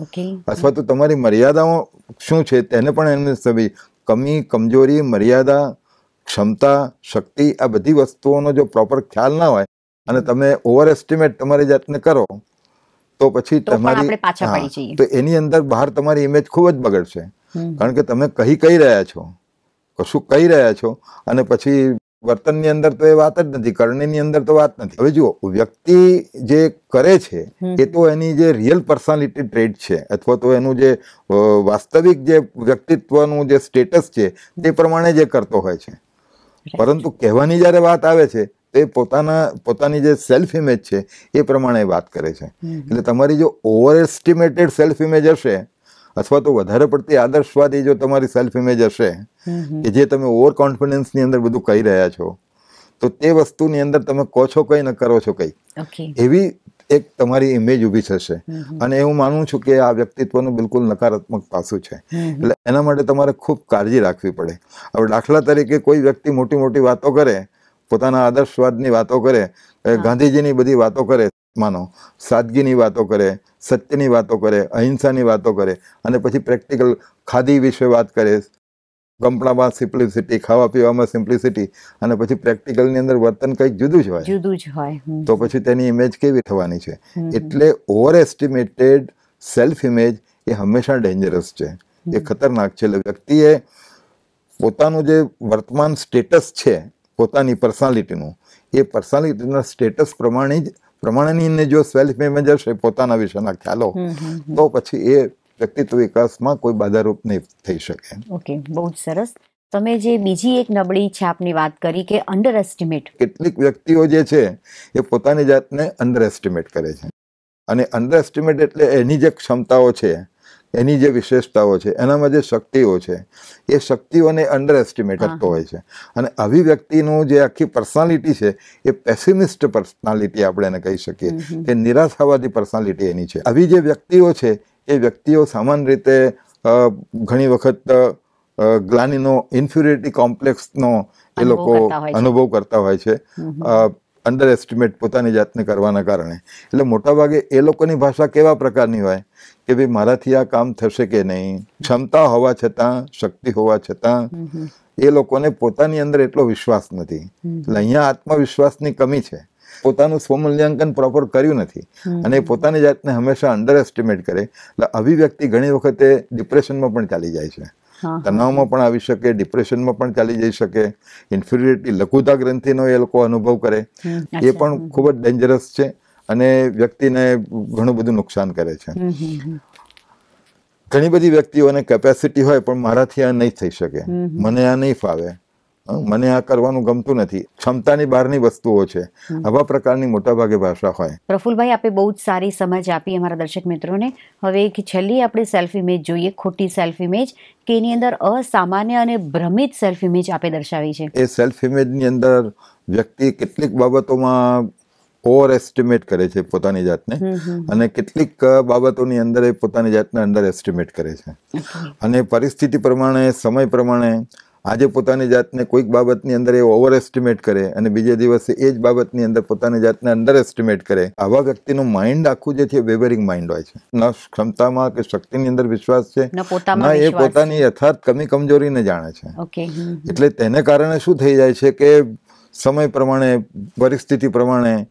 અથવા તો તમારી મર્યાદાઓ શું છે તેને પણ એમને સમજી કમી કમજોરી મર્યાદા ક્ષમતા શક્તિ આ બધી વસ્તુઓનો જો પ્રોપર ખ્યાલ ના હોય અને તમે ઓવર એસ્ટિમેટ તમારી જાતને કરો તો પછી તમારી તો એની અંદર બહાર તમારી ઇમેજ ખૂબ જ બગડશે કારણ કે તમે કહી કહી રહ્યા છો કશું કહી રહ્યા છો અને પછી વર્તન ની અંદર તો એ વાત જ નથી કરણીની અંદર તો વાત નથી હવે જુઓ વ્યક્તિ જે કરે છે એ તો એની જે રિયલ પર્સનાલિટી ટ્રેડ છે અથવા તો એનું જે વાસ્તવિક જે વ્યક્તિત્વનું જે સ્ટેટસ છે તે પ્રમાણે જે કરતો હોય છે પરંતુ કહેવાની જ્યારે વાત આવે છે તે પોતાના પોતાની જે સેલ્ફ ઇમેજ છે એ પ્રમાણે વાત કરે છે એટલે તમારી જો ઓવર એસ્ટિમેટેડ સેલ્ફ ઇમેજ હશે અથવા તો વધારે પડતી આદર્શવાદી જો તમારી સેલ્ફ ઇમેજ હશે કે જે તમે ઓવર કોન્ફિડન્સની અંદર બધું કહી રહ્યા છો તો તે વસ્તુની અંદર તમે કહો છો કંઈ ન કરો છો કંઈ એવી એક તમારી ઇમેજ ઊભી થશે અને એવું માનું છું કે આ વ્યક્તિત્વનું બિલકુલ નકારાત્મક પાસું છે એટલે એના માટે તમારે ખૂબ કાળજી રાખવી પડે હવે દાખલા તરીકે કોઈ વ્યક્તિ મોટી મોટી વાતો કરે પોતાના આદર્શવાદની વાતો કરે ગાંધીજીની બધી વાતો કરે માનો સાદગીની વાતો કરે સત્યની વાતો કરે અહિંસાની વાતો કરે અને પછી પ્રેક્ટિકલ ખાદી વિશે વાત કરે કંપનામાં સિમ્પ્લિસિટી ખાવા પીવામાં સિમ્પ્લિસિટી અને પછી પ્રેક્ટિકલની અંદર વર્તન કંઈક જુદું જ હોય જુદું જ હોય તો પછી તેની ઇમેજ કેવી થવાની છે એટલે ઓવર એસ્ટિમેટેડ સેલ્ફ ઇમેજ એ હંમેશા ડેન્જરસ છે એ ખતરનાક છે એટલે વ્યક્તિએ પોતાનું જે વર્તમાન સ્ટેટસ છે પોતાની પર્સનાલિટીનું એ પર્સનાલિટીના સ્ટેટસ પ્રમાણે જ પ્રમાણેની જો સેલ્ફ ઇમેજ હશે પોતાના વિશેના ખ્યાલો તો પછી એ વ્યક્તિત્વ વિકાસમાં કોઈ બાધારૂપ નહીં થઈ શકે ઓકે બહુ જ સરસ તમે જે બીજી એક નબળી છાપની વાત કરી કે અંડર એસ્ટિમેટ કેટલીક વ્યક્તિઓ જે છે એ પોતાની જાતને અંડર એસ્ટિમેટ કરે છે અને અંડર એસ્ટિમેટ એટલે એની જે ક્ષમતાઓ છે એની જે વિશેષતાઓ છે એનામાં જે શક્તિઓ છે એ શક્તિઓને અંડર એસ્ટિમેટ કરતો હોય છે અને આવી વ્યક્તિનું જે આખી પર્સનાલિટી છે એ પેસિમિસ્ટ પર્સનાલિટી આપણે એને કહી શકીએ કે નિરાશાવાદી પર્સનાલિટી એની છે આવી જે વ્યક્તિઓ છે એ વ્યક્તિઓ સામાન્ય રીતે ઘણી વખત ગ્લાનીનો ઇન્ફ્યુરિટી કોમ્પ્લેક્સનો એ લોકો અનુભવ કરતા હોય છે અંડર એસ્ટિમેટ પોતાની જાતને કરવાના કારણે એટલે મોટા ભાગે એ લોકોની ભાષા કેવા પ્રકારની હોય કે ભાઈ મારાથી આ કામ થશે કે નહીં ક્ષમતા હોવા છતાં શક્તિ હોવા છતાં એ લોકોને પોતાની અંદર એટલો વિશ્વાસ નથી એટલે અહીંયા આત્મવિશ્વાસની કમી છે પોતાનું સ્વમૂલ્યાંકન પ્રોપર કર્યું નથી અને પોતાની જાતને હંમેશા અંડર એસ્ટિમેટ કરે એટલે અભિવ્યક્તિ ઘણી વખતે ડિપ્રેશનમાં પણ ચાલી જાય છે તણાવમાં પણ આવી શકે ડિપ્રેશનમાં પણ ચાલી જઈ શકે ઇન્ફિરિયરિટી લઘુતા ગ્રંથિનો એ લોકો અનુભવ કરે એ પણ ખૂબ જ ડેન્જરસ છે અને વ્યક્તિને ઘણું બધું નુકસાન કરે છે ઘણી બધી વ્યક્તિઓને કેપેસિટી હોય પણ મારાથી આ નહીં થઈ શકે મને આ નહીં ફાવે મને આ કરવાનું ગમતું નથી ક્ષમતાની બહારની વસ્તુઓ છે આવા પ્રકારની મોટા ભાગે ભાષા હોય પ્રફુલભાઈ આપે બહુ જ સારી સમજ આપી અમારા દર્શક મિત્રોને હવે એક છેલ્લી આપણે સેલ્ફ ઇમેજ જોઈએ ખોટી સેલ્ફ ઇમેજ કે એની અંદર અસામાન્ય અને ભ્રમિત સેલ્ફ ઇમેજ આપે દર્શાવી છે એ સેલ્ફ ઇમેજની અંદર વ્યક્તિ કેટલીક બાબતોમાં ઓવર એસ્ટિમેટ કરે છે પોતાની જાતને અને કેટલીક બાબતોની અંદર એ પોતાની જાતને અંદર એસ્ટિમેટ કરે છે અને પરિસ્થિતિ પ્રમાણે સમય પ્રમાણે આજે પોતાની જાતને કોઈક બાબતની અંદર એ ઓવર એસ્ટિમેટ કરે અને બીજે દિવસે એ જ બાબતની અંદર પોતાની જાતને અંડર એસ્ટિમેટ કરે આવા વ્યક્તિનું માઇન્ડ આખું જે છે વેવરિંગ માઇન્ડ હોય છે ન ક્ષમતામાં કે શક્તિની અંદર વિશ્વાસ છે ન એ પોતાની યથાર્થ કમી કમજોરીને જાણે છે એટલે તેને કારણે શું થઈ જાય છે કે સમય પ્રમાણે પરિસ્થિતિ પ્રમાણે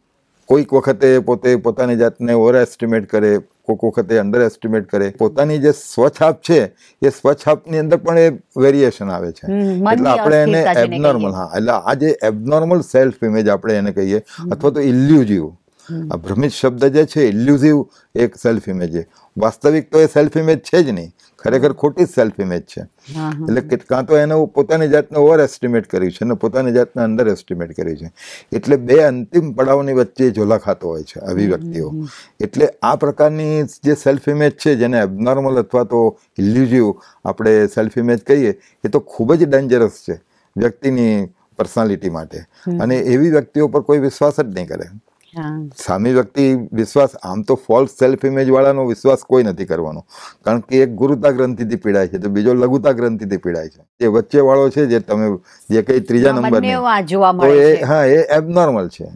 કોઈક વખતે પોતે પોતાની જાતને ઓવર એસ્ટિમેટ કરે કોક વખતે અંડર એસ્ટિમેટ કરે પોતાની જે સ્વછાપ છે એ સ્વછાપની અંદર પણ એ વેરિએશન આવે છે એટલે આપણે એને એબનોર્મલ હા એટલે આ જે એબનોર્મલ સેલ્ફ ઇમેજ આપણે એને કહીએ અથવા તો ઇલ્યુઝિવ આ ભ્રમિત શબ્દ જે છે ઇલ્યુઝિવ એક સેલ્ફ ઇમેજ છે વાસ્તવિક તો એ સેલ્ફ ઇમેજ છે જ નહીં ખરેખર ખોટી સેલ્ફ ઇમેજ છે એટલે કાં તો એને પોતાની જાતને ઓવર એસ્ટિમેટ કર્યું છે અને પોતાની જાતને અંડર એસ્ટિમેટ કરી છે એટલે બે અંતિમ પડાવની વચ્ચે ઝોલા ખાતો હોય છે અભિવ્યક્તિઓ એટલે આ પ્રકારની જે સેલ્ફ ઇમેજ છે જેને એબનોર્મલ અથવા તો ઇલ્યુઝિવ આપણે સેલ્ફ ઇમેજ કહીએ એ તો ખૂબ જ ડેન્જરસ છે વ્યક્તિની પર્સનાલિટી માટે અને એવી વ્યક્તિઓ પર કોઈ વિશ્વાસ જ નહીં કરે સામી વ્યક્તિ વિશ્વાસ આમ તો ફોલ્સ સેલ્ફ ઇમેજ વાળાનો વિશ્વાસ કોઈ નથી કરવાનો કારણ કે એક ગુરુતા ગ્રંથિથી પીડાય છે તો બીજો લઘુતા ગ્રંથિથી પીડાય છે એ વચ્ચે વાળો છે જે તમે જે કઈ ત્રીજા નંબર તો હા એ એબનોર્મલ છે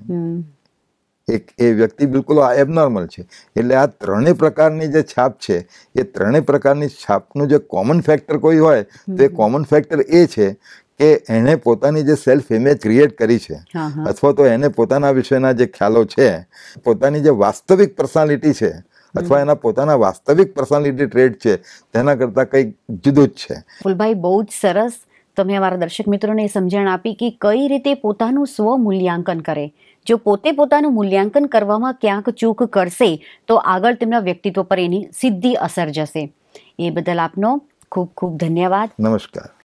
એક એ વ્યક્તિ બિલકુલ એબનોર્મલ છે એટલે આ ત્રણેય પ્રકારની જે છાપ છે એ ત્રણેય પ્રકારની છાપનું જે કોમન ફેક્ટર કોઈ હોય તો એ કોમન ફેક્ટર એ છે કે એણે પોતાની જે સેલ્ફ ઇમેજ ક્રિએટ કરી છે અથવા તો એને પોતાના વિશેના જે ખ્યાલો છે પોતાની જે વાસ્તવિક પર્સનાલિટી છે અથવા એના પોતાના વાસ્તવિક પર્સનાલિટી ટ્રેડ છે તેના કરતાં કંઈક જુદું જ છે ફુલભાઈ બહુ જ સરસ તમે અમારા દર્શક મિત્રોને એ સમજણ આપી કે કઈ રીતે પોતાનું સ્વ મૂલ્યાંકન કરે જો પોતે પોતાનું મૂલ્યાંકન કરવામાં ક્યાંક ચૂક કરશે તો આગળ તેમના વ્યક્તિત્વ પર એની સીધી અસર જશે એ બદલ આપનો ખૂબ ખૂબ ધન્યવાદ નમસ્કાર